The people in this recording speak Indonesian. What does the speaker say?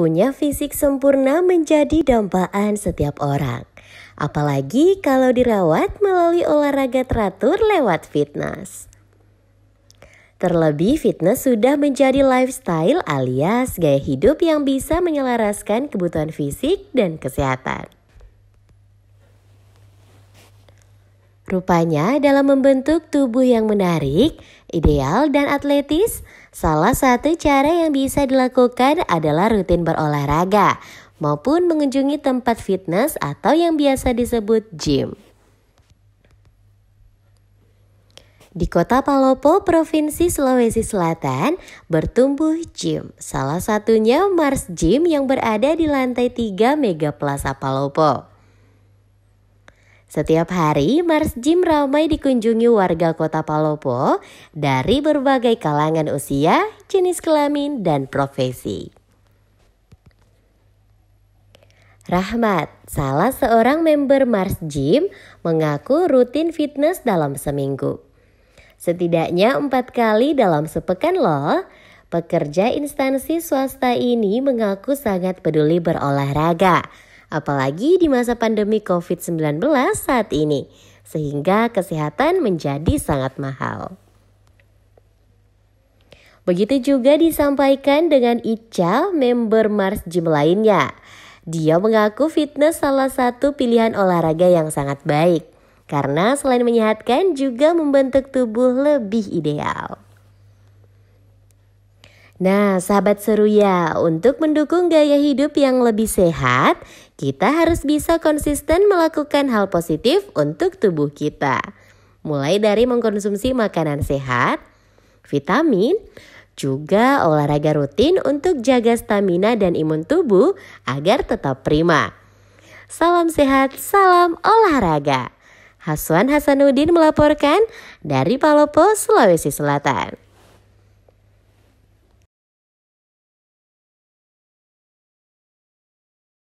Punya fisik sempurna menjadi dambaan setiap orang. Apalagi kalau dirawat melalui olahraga teratur lewat fitness. Terlebih fitness sudah menjadi lifestyle alias gaya hidup yang bisa menyelaraskan kebutuhan fisik dan kesehatan. Rupanya dalam membentuk tubuh yang menarik, ideal dan atletis, salah satu cara yang bisa dilakukan adalah rutin berolahraga maupun mengunjungi tempat fitness atau yang biasa disebut gym. Di kota Palopo, Provinsi Sulawesi Selatan, bertumbuh gym. Salah satunya Mars Gym yang berada di lantai 3 Mega Plaza Palopo. Setiap hari, Mars Gym ramai dikunjungi warga kota Palopo dari berbagai kalangan usia, jenis kelamin, dan profesi. Rahmat, salah seorang member Mars Gym, mengaku rutin fitness dalam seminggu. Setidaknya empat kali dalam sepekan loh, pekerja instansi swasta ini mengaku sangat peduli berolahraga apalagi di masa pandemi COVID-19 saat ini, sehingga kesehatan menjadi sangat mahal. Begitu juga disampaikan dengan Ica, member Mars Gym lainnya. Dia mengaku fitness salah satu pilihan olahraga yang sangat baik karena selain menyehatkan juga membentuk tubuh lebih ideal. Nah, sahabat seru ya, untuk mendukung gaya hidup yang lebih sehat, kita harus bisa konsisten melakukan hal positif untuk tubuh kita. Mulai dari mengkonsumsi makanan sehat, vitamin, juga olahraga rutin untuk jaga stamina dan imun tubuh agar tetap prima. Salam sehat, salam olahraga. Haswan Hasanuddin melaporkan dari Palopo, Sulawesi Selatan.